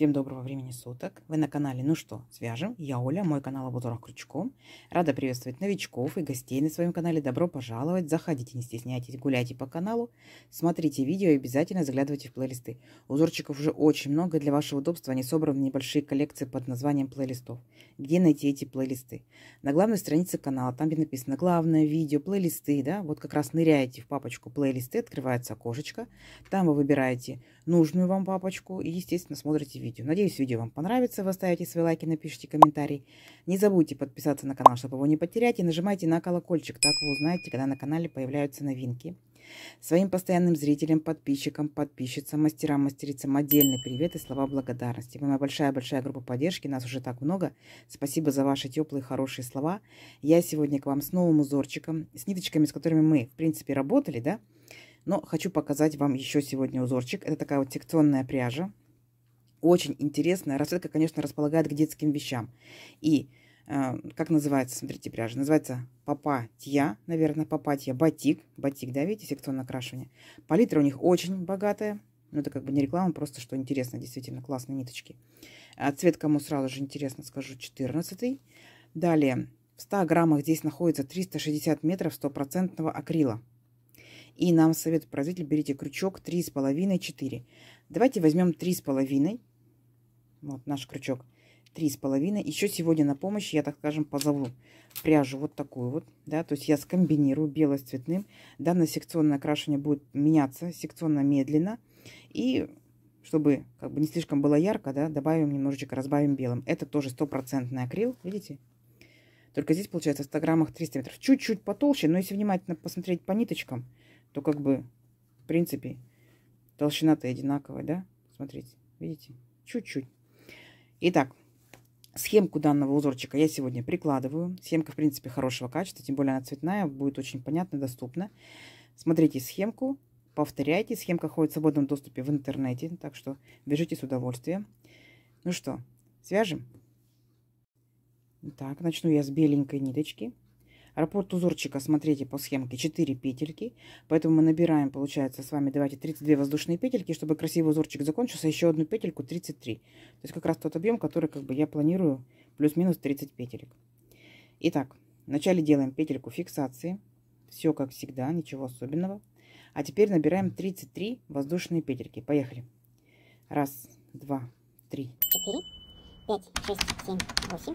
Всем доброго времени суток. Вы на канале «Ну что, свяжем?» Я Оля, мой канал о бутурах крючком. Рада приветствовать новичков и гостей на своем канале. Добро пожаловать. Заходите, не стесняйтесь, гуляйте по каналу, смотрите видео и обязательно заглядывайте в плейлисты. Узорчиков уже очень много, для вашего удобства они собраны в небольшие коллекции под названием плейлистов. Где найти эти плейлисты? На главной странице канала, там где написано «Главное видео», «Плейлисты», да, вот как раз ныряете в папочку «Плейлисты», открывается окошечко, там вы выбираете нужную вам папочку и, естественно, смотрите видео. Надеюсь, видео вам понравится. Вы оставите свои лайки, напишите комментарий. Не забудьте подписаться на канал, чтобы его не потерять. И нажимайте на колокольчик, так вы узнаете, когда на канале появляются новинки. Своим постоянным зрителям, подписчикам, подписчицам, мастерам, мастерицам отдельный привет и слова благодарности. Вы моя большая-большая группа поддержки, нас уже так много. Спасибо за ваши теплые, хорошие слова. Я сегодня к вам с новым узорчиком, с ниточками, с которыми мы, в принципе, работали, да? Но хочу показать вам еще сегодня узорчик. Это такая вот секционная пряжа. Очень интересная. Расцветка, конечно, располагает к детским вещам. И э, как называется, смотрите, пряжа? Называется папатья, наверное, папатья, батик. Батик, да, видите, секционное окрашивание. Палитра у них очень богатая. Ну, это как бы не реклама, просто что интересно, действительно классные ниточки. А цвет кому сразу же интересно скажу, 14 -й. Далее, в 100 граммах здесь находится 360 метров стопроцентного акрила. И нам совет производитель, берите крючок 3,5-4. Давайте возьмем 3,5. Вот наш крючок. 3,5. Еще сегодня на помощь я, так скажем, позову пряжу вот такую вот. Да, то есть я скомбинирую белый с цветным. Данное секционное окрашивание будет меняться секционно медленно. И чтобы как бы не слишком было ярко, да, добавим немножечко, разбавим белым. Это тоже стопроцентный акрил, видите? Только здесь получается в 100 граммах 300 метров. Чуть-чуть потолще, но если внимательно посмотреть по ниточкам, то как бы, в принципе, толщина-то одинаковая, да? Смотрите, видите? Чуть-чуть. Итак, схемку данного узорчика я сегодня прикладываю. Схемка, в принципе, хорошего качества, тем более она цветная, будет очень понятно, доступна. Смотрите схемку, повторяйте. Схемка ходит в свободном доступе в интернете, так что вяжите с удовольствием. Ну что, свяжем? Так, начну я с беленькой ниточки. Раппорт узорчика, смотрите, по схемке 4 петельки. Поэтому мы набираем, получается, с вами, давайте, 32 воздушные петельки, чтобы красивый узорчик закончился, еще одну петельку 33. То есть как раз тот объем, который как бы я планирую, плюс-минус 30 петелек. Итак, вначале делаем петельку фиксации. Все как всегда, ничего особенного. А теперь набираем 33 воздушные петельки. Поехали. Раз, два, три. Четыре, пять, шесть, семь, восемь.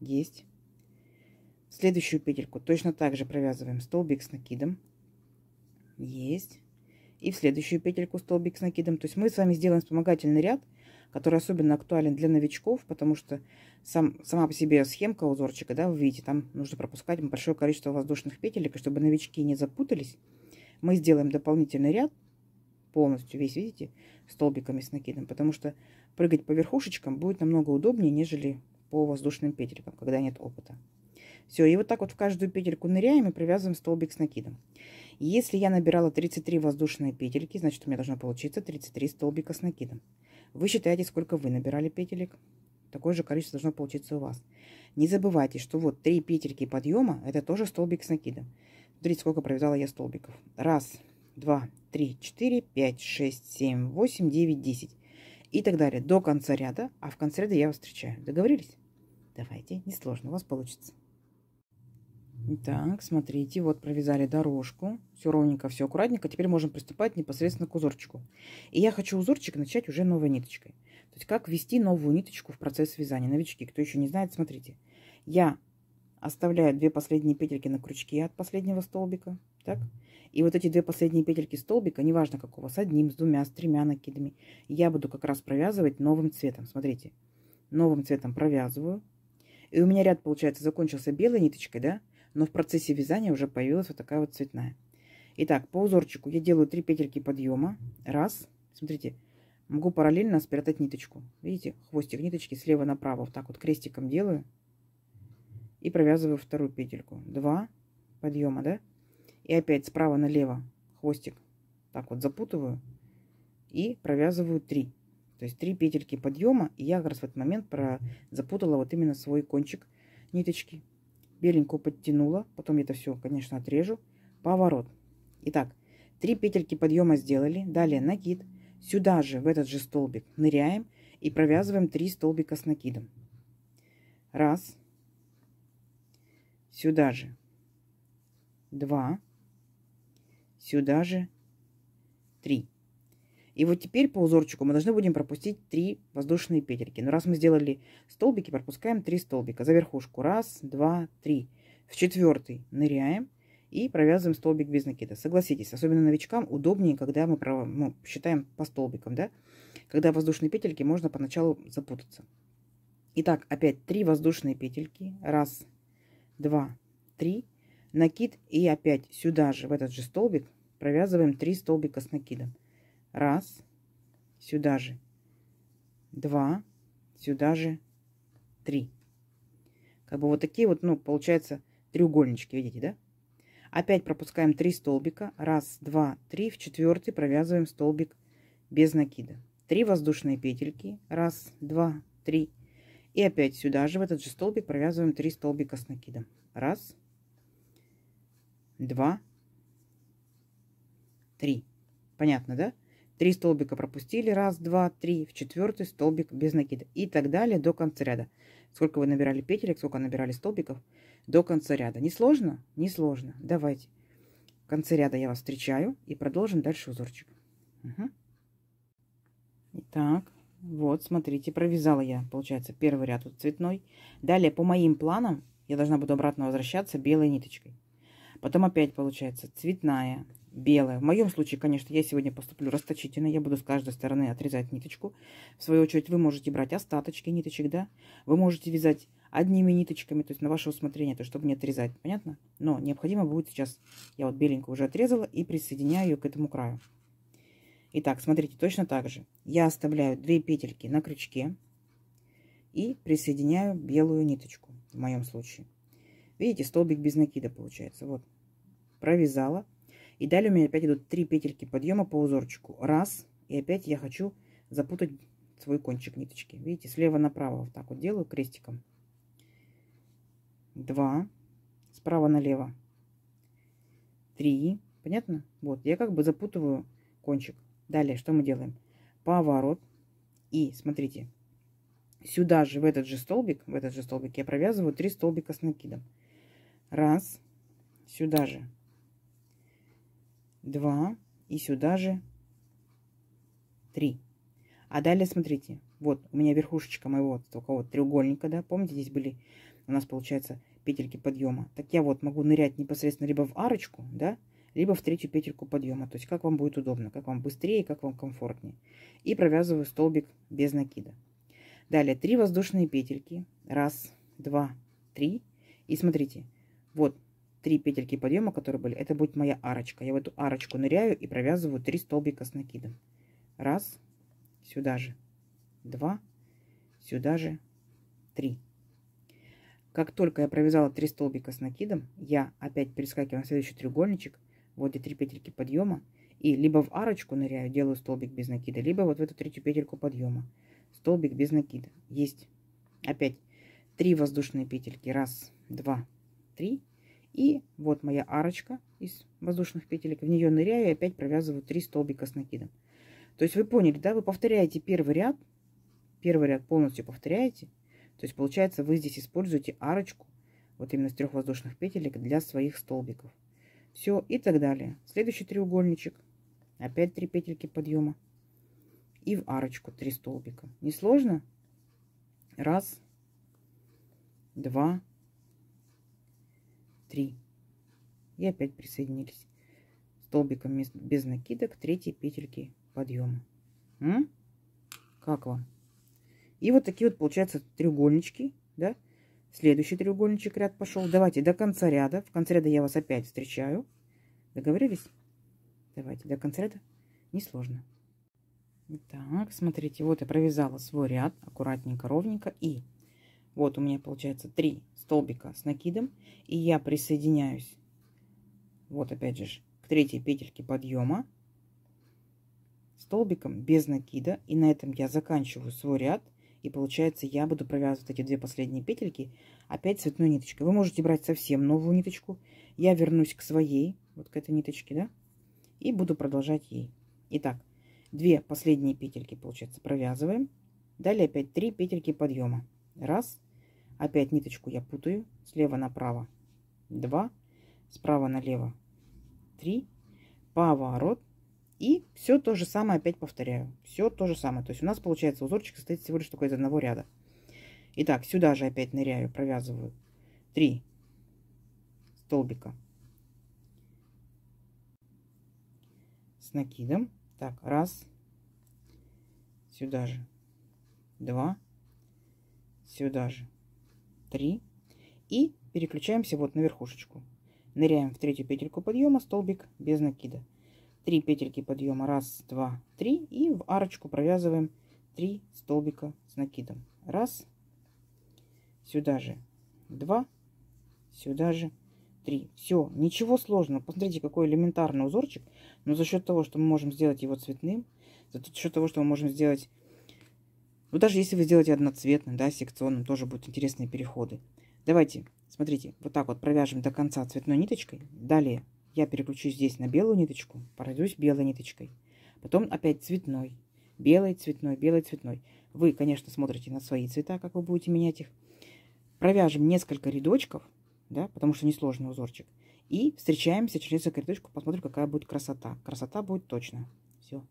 Есть. В следующую петельку точно так же провязываем столбик с накидом. Есть. И в следующую петельку столбик с накидом. То есть мы с вами сделаем вспомогательный ряд, который особенно актуален для новичков, потому что сам, сама по себе схемка узорчика, да, вы видите, там нужно пропускать большое количество воздушных петелек, и чтобы новички не запутались, мы сделаем дополнительный ряд полностью, весь, видите, столбиками с накидом, потому что прыгать по верхушечкам будет намного удобнее, нежели по воздушным петелькам, когда нет опыта. Все, и вот так вот в каждую петельку ныряем и привязываем столбик с накидом. Если я набирала 33 воздушные петельки, значит у меня должно получиться 33 столбика с накидом. Вы считаете, сколько вы набирали петелек. Такое же количество должно получиться у вас. Не забывайте, что вот 3 петельки подъема, это тоже столбик с накидом. Смотрите, сколько провязала я столбиков. Раз, два, три, четыре, пять, шесть, семь, восемь, девять, десять. И так далее. До конца ряда. А в конце ряда я вас встречаю. Договорились? Давайте, несложно, у вас получится. Так, смотрите, вот провязали дорожку. Все ровненько, все аккуратненько. Теперь можем приступать непосредственно к узорчику. И я хочу узорчик начать уже новой ниточкой. То есть как ввести новую ниточку в процесс вязания. Новички, кто еще не знает, смотрите. Я оставляю две последние петельки на крючке от последнего столбика. Так? И вот эти две последние петельки столбика, неважно какого, с одним, с двумя, с тремя накидами, я буду как раз провязывать новым цветом. Смотрите, новым цветом провязываю и у меня ряд, получается, закончился белой ниточкой, да? Но в процессе вязания уже появилась вот такая вот цветная. Итак, по узорчику я делаю 3 петельки подъема. Раз. Смотрите, могу параллельно спрятать ниточку. Видите, хвостик ниточки слева направо. Вот так вот крестиком делаю. И провязываю вторую петельку. Два подъема, да? И опять справа налево хвостик так вот запутываю. И провязываю три. То есть 3 петельки подъема, и я как раз в этот момент про... запутала вот именно свой кончик ниточки. Беленькую подтянула, потом это все, конечно, отрежу. Поворот. Итак, 3 петельки подъема сделали, далее накид. Сюда же, в этот же столбик, ныряем и провязываем 3 столбика с накидом. Раз. Сюда же. Два. Сюда же. Три. И вот теперь по узорчику мы должны будем пропустить 3 воздушные петельки. Но раз мы сделали столбики, пропускаем 3 столбика. За верхушку 1, 2, 3. В четвертый ныряем и провязываем столбик без накида. Согласитесь, особенно новичкам удобнее, когда мы ну, считаем по столбикам, да? Когда воздушные петельки, можно поначалу запутаться. Итак, опять 3 воздушные петельки. 1, 2, 3. Накид и опять сюда же, в этот же столбик, провязываем 3 столбика с накидом. Раз. Сюда же. Два. Сюда же. Три. Как бы вот такие вот, ну, получается, треугольнички, видите, да? Опять пропускаем 3 столбика. Раз, два, три. В четвертый провязываем столбик без накида. 3 воздушные петельки. Раз, два, три. И опять сюда же, в этот же столбик, провязываем 3 столбика с накидом. Раз, два, три. Понятно, да? 3 столбика пропустили, раз, два, три, в четвертый столбик без накида и так далее до конца ряда. Сколько вы набирали петелек, сколько набирали столбиков до конца ряда. Не сложно? Не сложно. Давайте. В конце ряда я вас встречаю и продолжим дальше узорчик. Угу. Итак, вот, смотрите, провязала я, получается, первый ряд вот цветной. Далее по моим планам я должна буду обратно возвращаться белой ниточкой. Потом опять получается цветная, белая. В моем случае, конечно, я сегодня поступлю расточительно. Я буду с каждой стороны отрезать ниточку. В свою очередь, вы можете брать остаточки ниточек, да. Вы можете вязать одними ниточками, то есть на ваше усмотрение, то чтобы не отрезать, понятно? Но необходимо будет сейчас, я вот беленькую уже отрезала и присоединяю ее к этому краю. Итак, смотрите, точно так же. Я оставляю 2 петельки на крючке и присоединяю белую ниточку в моем случае. Видите, столбик без накида получается. Вот, провязала и далее у меня опять идут три петельки подъема по узорчику. Раз. И опять я хочу запутать свой кончик ниточки. Видите, слева направо вот так вот делаю крестиком. Два. Справа налево. Три. Понятно? Вот, я как бы запутываю кончик. Далее, что мы делаем? Поворот. И, смотрите, сюда же, в этот же столбик, в этот же столбик я провязываю 3 столбика с накидом. Раз. Сюда же 2 и сюда же 3. А далее смотрите, вот у меня верхушечка моего такого вот треугольника, да, помните, здесь были у нас, получается, петельки подъема. Так я вот могу нырять непосредственно либо в арочку, да, либо в третью петельку подъема. То есть как вам будет удобно, как вам быстрее, как вам комфортнее. И провязываю столбик без накида. Далее 3 воздушные петельки. Раз, два, три. И смотрите, вот три петельки подъема, которые были, это будет моя арочка. Я в эту арочку ныряю и провязываю 3 столбика с накидом. Раз, сюда же, два, сюда же, три. Как только я провязала 3 столбика с накидом, я опять перескакиваю на следующий треугольничек, вот эти 3 петельки подъема, и либо в арочку ныряю, делаю столбик без накида, либо вот в эту третью петельку подъема. Столбик без накида. Есть. Опять три воздушные петельки. Раз, два, три и вот моя арочка из воздушных петелек. В нее ныряю и опять провязываю 3 столбика с накидом. То есть вы поняли, да? Вы повторяете первый ряд. Первый ряд полностью повторяете. То есть получается вы здесь используете арочку вот именно с трех воздушных петелек для своих столбиков. Все и так далее. Следующий треугольничек. Опять 3 петельки подъема. И в арочку 3 столбика. Несложно? Раз, два, 3 и опять присоединились столбиком без накидок третьей петельки подъема М? как вам и вот такие вот получаются треугольнички да следующий треугольничек ряд пошел давайте до конца ряда в конце ряда я вас опять встречаю договорились давайте до конца ряда несложно так смотрите вот я провязала свой ряд аккуратненько ровненько и вот у меня получается 3 столбика с накидом. И я присоединяюсь, вот опять же, к третьей петельке подъема столбиком без накида. И на этом я заканчиваю свой ряд. И получается, я буду провязывать эти две последние петельки опять цветной ниточкой. Вы можете брать совсем новую ниточку. Я вернусь к своей, вот к этой ниточке, да, и буду продолжать ей. Итак, две последние петельки, получается, провязываем. Далее опять три петельки подъема. Раз, Опять ниточку я путаю. Слева направо 2, справа налево 3, поворот. И все то же самое опять повторяю. Все то же самое. То есть у нас получается узорчик состоит всего лишь только из одного ряда. Итак, сюда же опять ныряю, провязываю 3 столбика с накидом. Так, раз, сюда же, два, сюда же, 3 и переключаемся вот на верхушечку. Ныряем в третью петельку подъема, столбик без накида. 3 петельки подъема, 1, 2, 3 и в арочку провязываем 3 столбика с накидом. Раз, сюда же 2, сюда же 3. Все, ничего сложного. Посмотрите, какой элементарный узорчик. Но за счет того, что мы можем сделать его цветным, за счет того, что мы можем сделать но ну, даже если вы сделаете одноцветным, да, секционным, тоже будут интересные переходы. Давайте, смотрите, вот так вот провяжем до конца цветной ниточкой. Далее я переключусь здесь на белую ниточку, пройдусь белой ниточкой. Потом опять цветной, белый, цветной, белый, цветной. Вы, конечно, смотрите на свои цвета, как вы будете менять их. Провяжем несколько рядочков, да, потому что несложный узорчик. И встречаемся через несколько рядочков, посмотрим, какая будет красота. Красота будет точно. Все.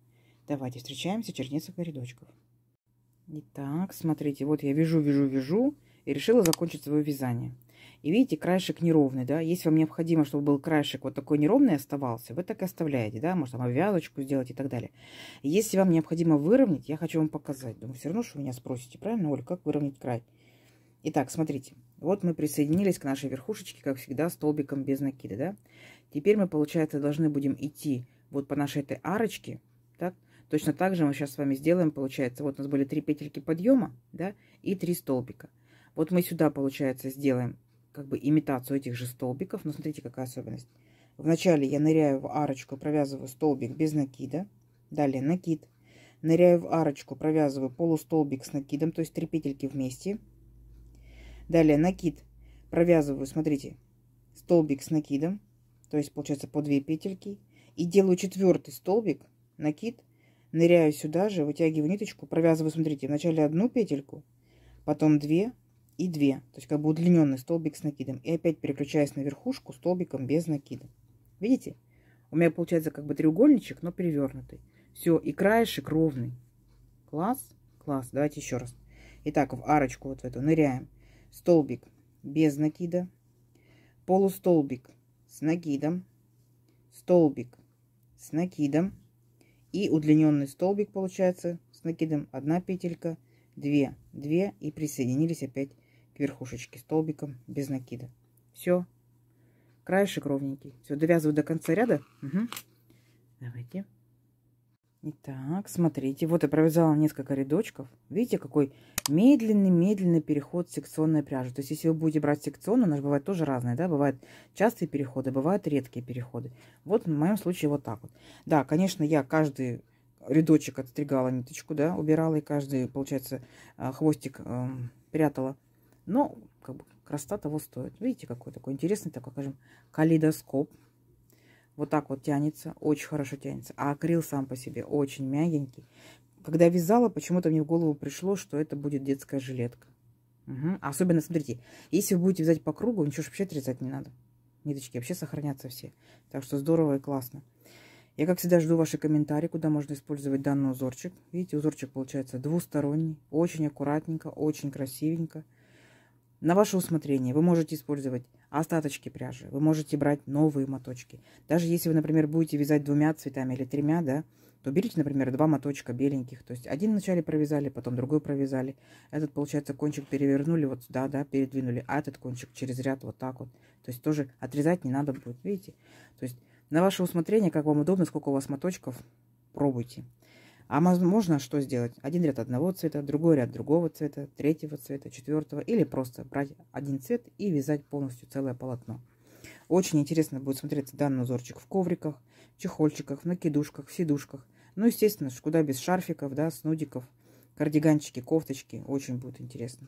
Давайте встречаемся через несколько рядочков. Итак, смотрите, вот я вяжу, вяжу, вяжу и решила закончить свое вязание. И видите, краешек неровный, да, если вам необходимо, чтобы был краешек вот такой неровный оставался, вы так и оставляете, да, может там обвязочку сделать и так далее. Если вам необходимо выровнять, я хочу вам показать, думаю, все равно, что меня спросите, правильно, Оль, как выровнять край? Итак, смотрите, вот мы присоединились к нашей верхушечке, как всегда, столбиком без накида, да. Теперь мы, получается, должны будем идти вот по нашей этой арочке, Точно так же мы сейчас с вами сделаем, получается, вот у нас были три петельки подъема, да, и три столбика. Вот мы сюда, получается, сделаем как бы имитацию этих же столбиков, но смотрите, какая особенность. Вначале я ныряю в арочку, провязываю столбик без накида, далее накид, ныряю в арочку, провязываю полустолбик с накидом, то есть три петельки вместе. Далее накид, провязываю, смотрите, столбик с накидом, то есть получается по две петельки. И делаю четвертый столбик, накид, Ныряю сюда же, вытягиваю ниточку, провязываю, смотрите, вначале одну петельку, потом две и две. То есть как бы удлиненный столбик с накидом. И опять переключаясь на верхушку столбиком без накида. Видите? У меня получается как бы треугольничек, но перевернутый. Все, и краешек ровный. Класс, класс. Давайте еще раз. Итак, в арочку вот в эту ныряем. Столбик без накида. Полустолбик с накидом. Столбик с накидом и удлиненный столбик получается с накидом. Одна петелька, две, две и присоединились опять к верхушечке столбиком без накида. Все. Краешек ровненький. Все, довязываю до конца ряда. Угу. Давайте. Итак, смотрите, вот я провязала несколько рядочков. Видите, какой медленный-медленный переход секционной пряжи. То есть, если вы будете брать секционную, она же бывает тоже разная, да, бывают частые переходы, бывают редкие переходы. Вот в моем случае вот так вот. Да, конечно, я каждый рядочек отстригала ниточку, да, убирала и каждый, получается, э, хвостик э, прятала. Но, как бы, красота того стоит. Видите, какой такой интересный, такой, скажем, калейдоскоп вот так вот тянется, очень хорошо тянется. А акрил сам по себе очень мягенький. Когда вязала, почему-то мне в голову пришло, что это будет детская жилетка. Угу. Особенно, смотрите, если вы будете вязать по кругу, ничего вообще отрезать не надо. Ниточки вообще сохранятся все. Так что здорово и классно. Я, как всегда, жду ваши комментарии, куда можно использовать данный узорчик. Видите, узорчик получается двусторонний, очень аккуратненько, очень красивенько на ваше усмотрение. Вы можете использовать остаточки пряжи, вы можете брать новые моточки. Даже если вы, например, будете вязать двумя цветами или тремя, да, то берите, например, два моточка беленьких. То есть один вначале провязали, потом другой провязали. Этот, получается, кончик перевернули вот сюда, да, передвинули, а этот кончик через ряд вот так вот. То есть тоже отрезать не надо будет, видите? То есть на ваше усмотрение, как вам удобно, сколько у вас моточков, пробуйте. А можно что сделать? Один ряд одного цвета, другой ряд другого цвета, третьего цвета, четвертого. Или просто брать один цвет и вязать полностью целое полотно. Очень интересно будет смотреться данный узорчик в ковриках, чехольчиках, в накидушках, в сидушках. Ну, естественно, куда без шарфиков, да, снудиков, кардиганчики, кофточки. Очень будет интересно.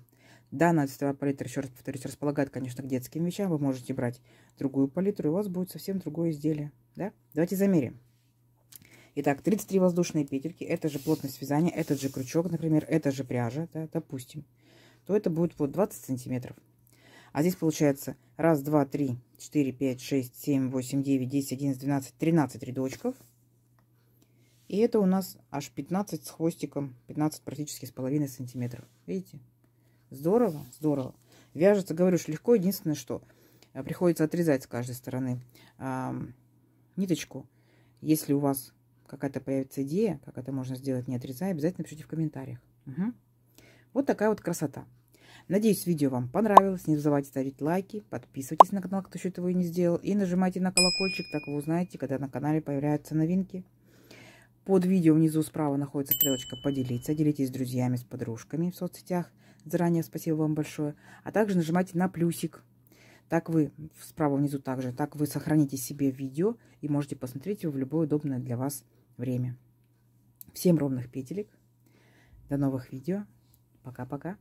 Данная цветовая палитра, еще раз повторюсь, располагает, конечно, к детским вещам. Вы можете брать другую палитру, и у вас будет совсем другое изделие. Да? Давайте замерим. Итак, 33 воздушные петельки, это же плотность вязания, этот же крючок, например, это же пряжа, да, допустим, то это будет вот 20 сантиметров. А здесь получается 1, 2, 3, 4, 5, 6, 7, 8, 9, 10, 11, 12, 13 рядочков. И это у нас аж 15 с хвостиком, 15 практически с половиной сантиметров. Видите? Здорово, здорово. Вяжется, говорю, что легко. Единственное, что э, приходится отрезать с каждой стороны а, ниточку. Если у вас какая-то появится идея, как это можно сделать, не отрезая, обязательно пишите в комментариях. Угу. Вот такая вот красота. Надеюсь, видео вам понравилось. Не забывайте ставить лайки, подписывайтесь на канал, кто еще этого и не сделал. И нажимайте на колокольчик, так вы узнаете, когда на канале появляются новинки. Под видео внизу справа находится стрелочка «Поделиться». Делитесь с друзьями, с подружками в соцсетях. Заранее спасибо вам большое. А также нажимайте на плюсик. Так вы, справа внизу также, так вы сохраните себе видео и можете посмотреть его в любое удобное для вас время. Всем ровных петелек. До новых видео. Пока-пока.